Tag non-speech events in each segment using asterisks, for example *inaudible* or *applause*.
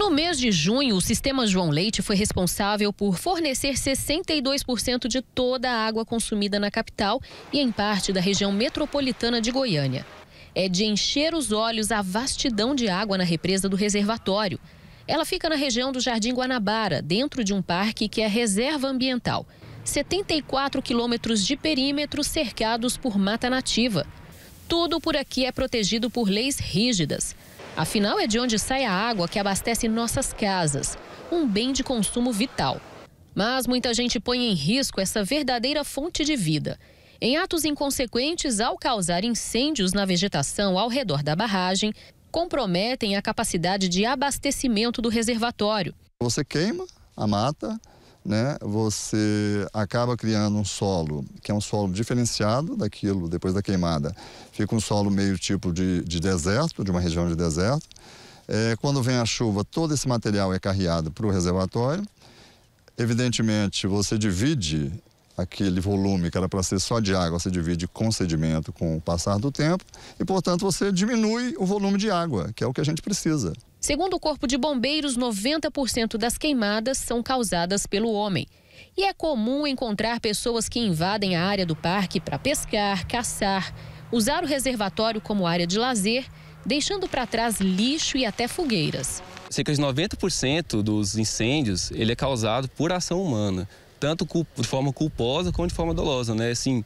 No mês de junho, o sistema João Leite foi responsável por fornecer 62% de toda a água consumida na capital e em parte da região metropolitana de Goiânia. É de encher os olhos a vastidão de água na represa do reservatório. Ela fica na região do Jardim Guanabara, dentro de um parque que é reserva ambiental. 74 quilômetros de perímetro cercados por mata nativa. Tudo por aqui é protegido por leis rígidas. Afinal, é de onde sai a água que abastece nossas casas, um bem de consumo vital. Mas muita gente põe em risco essa verdadeira fonte de vida. Em atos inconsequentes, ao causar incêndios na vegetação ao redor da barragem, comprometem a capacidade de abastecimento do reservatório. Você queima a mata, né, você acaba criando um solo que é um solo diferenciado daquilo depois da queimada. Fica um solo meio tipo de, de deserto, de uma região de deserto. É, quando vem a chuva, todo esse material é carreado para o reservatório. Evidentemente, você divide aquele volume que era para ser só de água, você divide com sedimento com o passar do tempo e, portanto, você diminui o volume de água, que é o que a gente precisa. Segundo o Corpo de Bombeiros, 90% das queimadas são causadas pelo homem. E é comum encontrar pessoas que invadem a área do parque para pescar, caçar, usar o reservatório como área de lazer, deixando para trás lixo e até fogueiras. Cerca de 90% dos incêndios ele é causado por ação humana, tanto de forma culposa como de forma dolosa, né? Assim,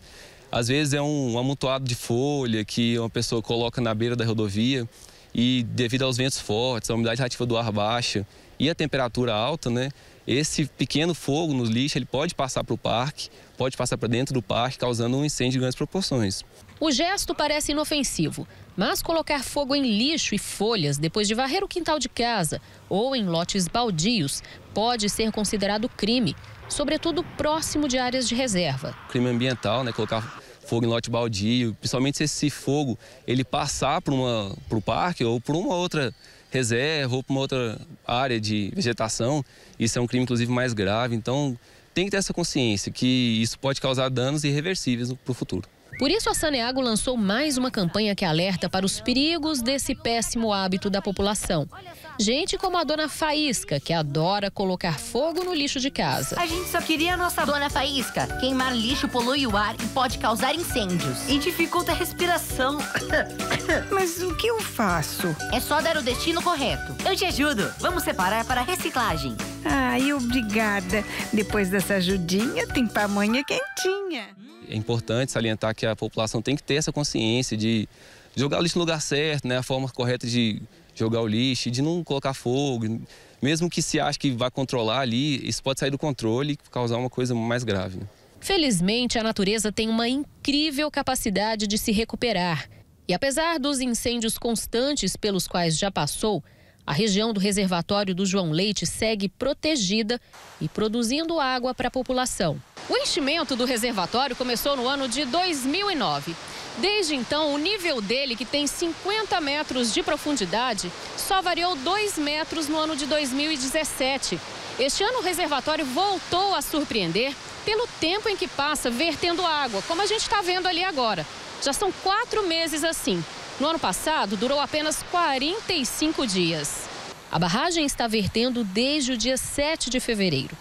às vezes é um amontoado de folha que uma pessoa coloca na beira da rodovia. E devido aos ventos fortes, a umidade relativa do ar baixa e a temperatura alta, né, esse pequeno fogo nos lixos ele pode passar para o parque, pode passar para dentro do parque, causando um incêndio de grandes proporções. O gesto parece inofensivo, mas colocar fogo em lixo e folhas depois de varrer o quintal de casa ou em lotes baldios pode ser considerado crime, sobretudo próximo de áreas de reserva. Crime ambiental, né? Colocar fogo em lote baldio, principalmente se esse fogo ele passar para o parque ou para uma outra reserva ou para uma outra área de vegetação, isso é um crime inclusive mais grave. Então tem que ter essa consciência que isso pode causar danos irreversíveis para o futuro. Por isso, a Saneago lançou mais uma campanha que alerta para os perigos desse péssimo hábito da população. Gente como a dona Faísca, que adora colocar fogo no lixo de casa. A gente só queria a nossa dona Faísca. Queimar lixo polui o ar e pode causar incêndios. E dificulta a respiração. *coughs* Mas o que eu faço? É só dar o destino correto. Eu te ajudo. Vamos separar para reciclagem. Ai, obrigada. Depois dessa ajudinha, tem pamonha quentinha é importante salientar que a população tem que ter essa consciência de jogar o lixo no lugar certo, né? A forma correta de jogar o lixo, de não colocar fogo. Mesmo que se ache que vai controlar ali, isso pode sair do controle e causar uma coisa mais grave. Né? Felizmente, a natureza tem uma incrível capacidade de se recuperar. E apesar dos incêndios constantes pelos quais já passou, a região do reservatório do João Leite segue protegida e produzindo água para a população. O enchimento do reservatório começou no ano de 2009. Desde então, o nível dele, que tem 50 metros de profundidade, só variou 2 metros no ano de 2017. Este ano, o reservatório voltou a surpreender pelo tempo em que passa vertendo água, como a gente está vendo ali agora. Já são quatro meses assim. No ano passado, durou apenas 45 dias. A barragem está vertendo desde o dia 7 de fevereiro.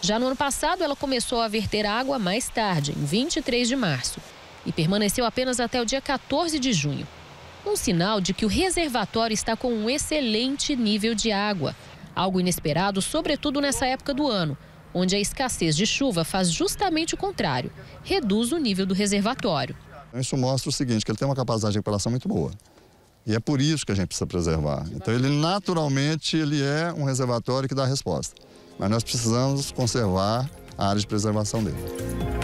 Já no ano passado, ela começou a verter água mais tarde, em 23 de março, e permaneceu apenas até o dia 14 de junho. Um sinal de que o reservatório está com um excelente nível de água, algo inesperado, sobretudo nessa época do ano, onde a escassez de chuva faz justamente o contrário reduz o nível do reservatório. Então, isso mostra o seguinte, que ele tem uma capacidade de recuperação muito boa. E é por isso que a gente precisa preservar. Então ele naturalmente ele é um reservatório que dá resposta. Mas nós precisamos conservar a área de preservação dele.